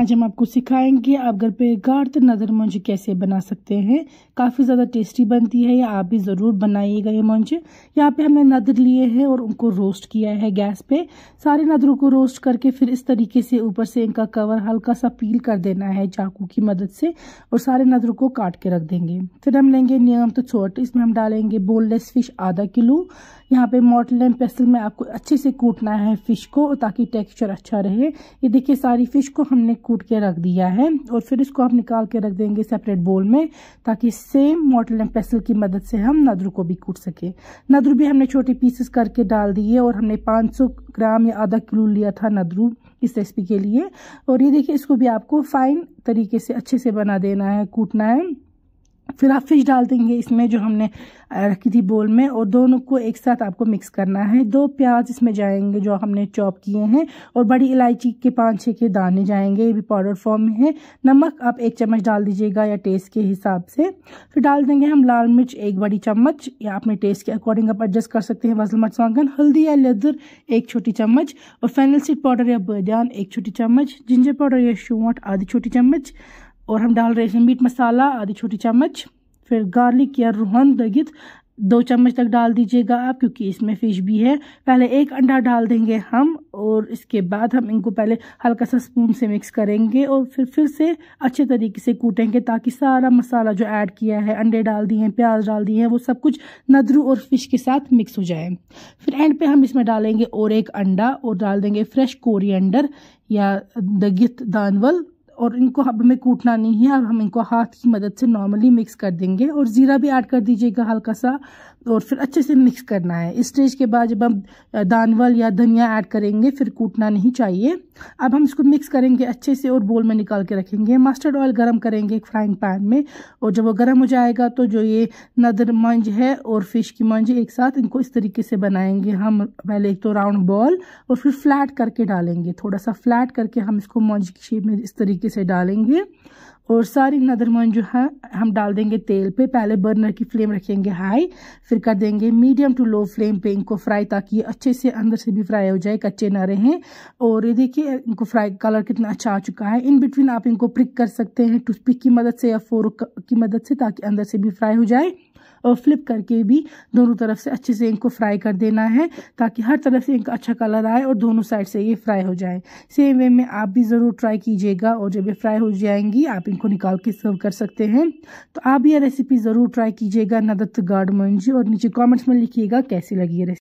आज हम आपको सिखाएंगे आप घर पे गार्त नज़र मुंज कैसे बना सकते हैं काफ़ी ज़्यादा टेस्टी बनती है या आप भी ज़रूर बनाइएगा ये मंज यहाँ पे हमने नदर लिए हैं और उनको रोस्ट किया है गैस पे सारे नदरों को रोस्ट करके फिर इस तरीके से ऊपर से इनका कवर हल्का सा पील कर देना है चाकू की मदद से और सारे नदरों को काट के रख देंगे फिर हम लेंगे नियम तो छोट इसमें हम डालेंगे बोनलेस फिश आधा किलो यहाँ पे मॉटल एंड पेस्टल में आपको अच्छे से कूटना है फिश को ताकि टेक्स्चर अच्छा रहे ये देखिए सारी फिश को हमने कूट के रख दिया है और फिर इसको हम निकाल के रख देंगे सेपरेट बोल में ताकि सेम मॉडल एंड पेसल की मदद से हम नदरू को भी कूट सकें नदरू भी हमने छोटे पीसेस करके डाल दिए और हमने 500 ग्राम या आधा किलो लिया था नदरू इस रेसिपी के लिए और ये देखिए इसको भी आपको फाइन तरीके से अच्छे से बना देना है कूटना है फिर आप फिश डाल देंगे इसमें जो हमने रखी थी बोल में और दोनों को एक साथ आपको मिक्स करना है दो प्याज इसमें जाएंगे जो हमने चॉप किए हैं और बड़ी इलायची के पाँच छः के दाने जाएंगे ये भी पाउडर फॉर्म में है नमक आप एक चम्मच डाल दीजिएगा या टेस्ट के हिसाब से फिर डाल देंगे हम लाल मिर्च एक बड़ी चम्मच या अपने टेस्ट के अकॉर्डिंग आप एडजस्ट कर सकते हैं वजल मरसांगन हल्दी या लेदर एक छोटी चम्मच और फेनल सीड पाउडर या बदान एक छोटी चम्मच जिंजर पाउडर या शूट आधी छोटी चम्मच और हम डाल रहे हैं मीट मसाला आधी छोटी चम्मच फिर गार्लिक या रोहन दगित दो चम्मच तक डाल दीजिएगा आप क्योंकि इसमें फ़िश भी है पहले एक अंडा डाल देंगे हम और इसके बाद हम इनको पहले हल्का सा स्पून से मिक्स करेंगे और फिर फिर से अच्छे तरीके से कूटेंगे ताकि सारा मसाला जो ऐड किया है अंडे डाल दिए हैं प्याज डाल दिए हैं वो सब कुछ नदरू और फिश के साथ मिक्स हो जाए फिर एंड पे हम इसमें डालेंगे और एक अंडा और डाल देंगे फ्रेश कोरियंडर या दगित दानवल और इनको अब हमें कूटना नहीं है अब हम इनको हाथ की मदद से नॉर्मली मिक्स कर देंगे और ज़ीरा भी ऐड कर दीजिएगा हल्का सा और फिर अच्छे से मिक्स करना है इस स्टेज के बाद जब हम दानवल या धनिया ऐड करेंगे फिर कूटना नहीं चाहिए अब हम इसको मिक्स करेंगे अच्छे से और बोल में निकाल के रखेंगे मस्टर्ड ऑयल गर्म करेंगे एक फ्राइंग पैन में और जब वो गर्म हो जाएगा तो जो ये नदर मंज है और फिश की मंज एक साथ इनको इस तरीके से बनाएंगे हम पहले एक तो राउंड बॉल और फिर फ्लैट करके डालेंगे थोड़ा सा फ्लैट करके हम इसको मंज की शेप में इस तरीके से डालेंगे और सारी नदरमन जो है हम डाल देंगे तेल पे पहले बर्नर की फ्लेम रखेंगे हाई फिर कर देंगे मीडियम टू लो फ्लेम पे इनको फ्राई ताकि ये अच्छे से अंदर से भी फ्राई हो जाए कच्चे ना रहें और ये देखिए इनको फ्राई कलर कितना अच्छा आ चुका है इन बिटवीन आप इनको प्रिक कर सकते हैं टूथपिक की मदद से या फोर की मदद से ताकि अंदर से भी फ्राई हो जाए और फ्लिप करके भी दोनों तरफ से अच्छे से इनको फ्राई कर देना है ताकि हर तरफ से इनका अच्छा कलर आए और दोनों साइड से ये फ्राई हो जाए सेम वे में आप भी ज़रूर ट्राई कीजिएगा और जब ये फ्राई हो जाएंगी आप इनको निकाल के सर्व कर सकते हैं तो आप ये रेसिपी ज़रूर ट्राई कीजिएगा नदत गार्ड मंजी और नीचे कॉमेंट्स में लिखिएगा कैसी लगी ये रेसिपी